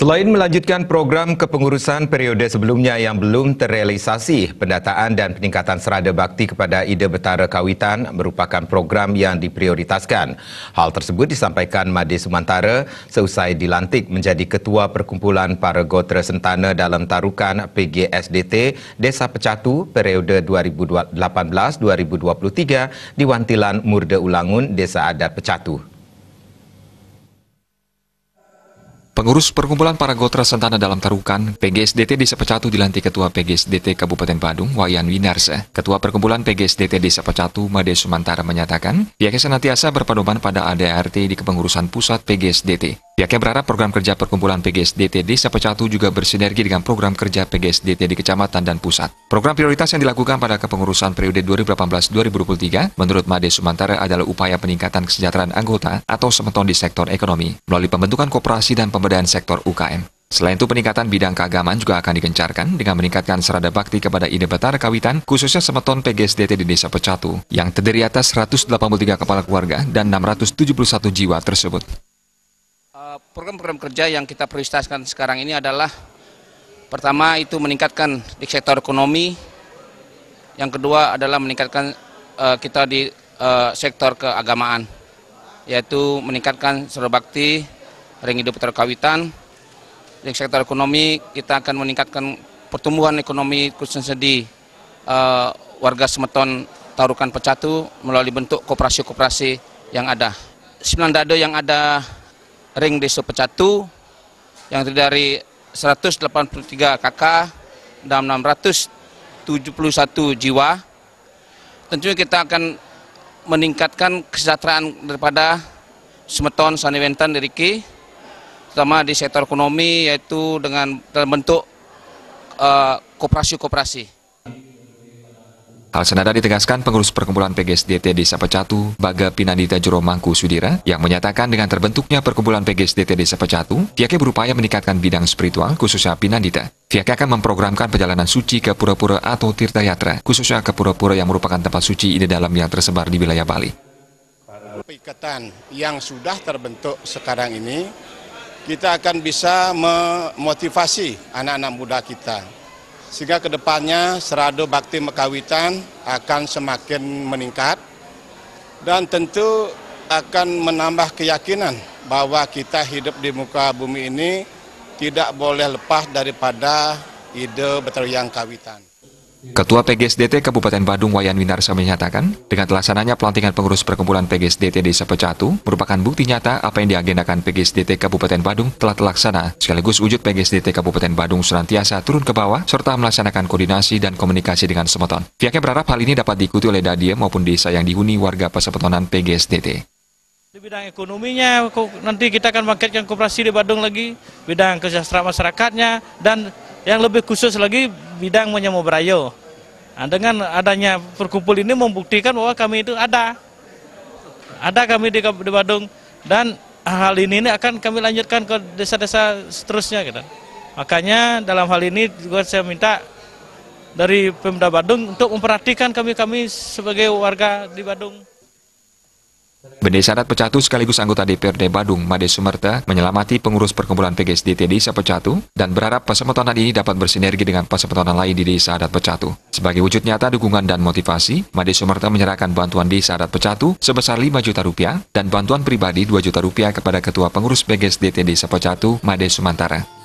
Selain melanjutkan program kepengurusan periode sebelumnya yang belum terrealisasi, pendataan dan peningkatan serada bakti kepada ide Betara Kawitan merupakan program yang diprioritaskan. Hal tersebut disampaikan Made Sumantara seusai dilantik menjadi Ketua Perkumpulan Para Gotra Sentana dalam tarukan PGSDT Desa Pecatu periode 2018-2023 di Wantilan Murda Ulangun, Desa Adat Pecatu. Pengurus Perkumpulan para Gotra Sentana dalam Tarukan, PGSDT Desa Pecatu dilantik Ketua PGSDT Kabupaten Badung, Wayan Winarsa. Ketua Perkumpulan PGSDT Desa Pecatu, Made Sumantara menyatakan, pihaknya senantiasa berpedoman pada ADRT di kepengurusan pusat PGSDT. Pihaknya berharap program kerja perkumpulan PGSDT Desa Pecatu juga bersinergi dengan program kerja PGSDT di kecamatan dan pusat. Program prioritas yang dilakukan pada kepengurusan periode 2018-2023 menurut Made Sumantara adalah upaya peningkatan kesejahteraan anggota atau semeton di sektor ekonomi melalui pembentukan kooperasi dan pemberdayaan sektor UKM. Selain itu, peningkatan bidang keagamaan juga akan digencarkan dengan meningkatkan serada bakti kepada ide betar kawitan, khususnya semeton PGSDT di Desa Pecatu, yang terdiri atas 183 kepala keluarga dan 671 jiwa tersebut. Eh, program-program kerja yang kita prioritaskan sekarang ini adalah pertama itu meningkatkan di sektor ekonomi, yang kedua adalah meningkatkan uh, kita di uh, sektor keagamaan, yaitu meningkatkan seru bakti, ring hidup terkawitan. Di sektor ekonomi kita akan meningkatkan pertumbuhan ekonomi khususnya di uh, warga Semeton Tarukan Pecatu melalui bentuk kooperasi-kooperasi yang ada. Sembilan dado yang ada ring Desa Pecatu yang terdiri dari 183 KK dan 671 jiwa. Tentunya kita akan meningkatkan kesejahteraan daripada semeton Saniwentan, Riki, terutama di sektor ekonomi yaitu dengan dalam bentuk eh, kooperasi-kooperasi. -koperasi. Hal senada ditegaskan pengurus perkumpulan PGSDT Desa Pecatu, Baga Pinandita Juromangku Sudira, yang menyatakan dengan terbentuknya perkumpulan PGSDT Desa Pecatu, pihaknya berupaya meningkatkan bidang spiritual khususnya Pinandita. Pihaknya akan memprogramkan perjalanan suci ke pura-pura atau yatra, khususnya ke pura-pura yang merupakan tempat suci ide dalam yang tersebar di wilayah Bali. Ikatan yang sudah terbentuk sekarang ini, kita akan bisa memotivasi anak-anak muda kita sehingga kedepannya Serado Bakti Mekawitan akan semakin meningkat dan tentu akan menambah keyakinan bahwa kita hidup di muka bumi ini tidak boleh lepas daripada ide yang Kawitan. Ketua PGSDT Kabupaten Badung Wayan Winarsa menyatakan, dengan telaksananya pelantikan pengurus perkumpulan PGSDT Desa Pecatu merupakan bukti nyata apa yang diagendakan PGSDT Kabupaten Badung telah terlaksana, sekaligus wujud PGSDT Kabupaten Badung senantiasa turun ke bawah serta melaksanakan koordinasi dan komunikasi dengan semeton. Pihaknya berharap hal ini dapat diikuti oleh Dadiem maupun desa yang dihuni warga pesepetonan PGSDT. Di bidang ekonominya, nanti kita akan bangkitkan kooperasi di Badung lagi, bidang kesejahteraan masyarakatnya, dan yang lebih khusus lagi bidang Monyamo Berayo. Nah, dengan adanya berkumpul ini membuktikan bahwa kami itu ada. Ada kami di, di Badung dan hal ini, ini akan kami lanjutkan ke desa-desa seterusnya gitu. Makanya dalam hal ini juga saya minta dari Pemda Badung untuk memperhatikan kami-kami sebagai warga di Badung. Bende Sadat Pecatu sekaligus anggota DPRD Badung, Made Sumerta, menyelamati pengurus perkumpulan PGSDT Desa Pecatu dan berharap pasemotonan ini dapat bersinergi dengan pasemotonan lain di Desa Adat Pecatu. Sebagai wujud nyata dukungan dan motivasi, Made Sumerta menyerahkan bantuan Desa Adat Pecatu sebesar 5 juta rupiah dan bantuan pribadi 2 juta rupiah kepada Ketua Pengurus PGSDT Desa Pecatu, Made Sumantara.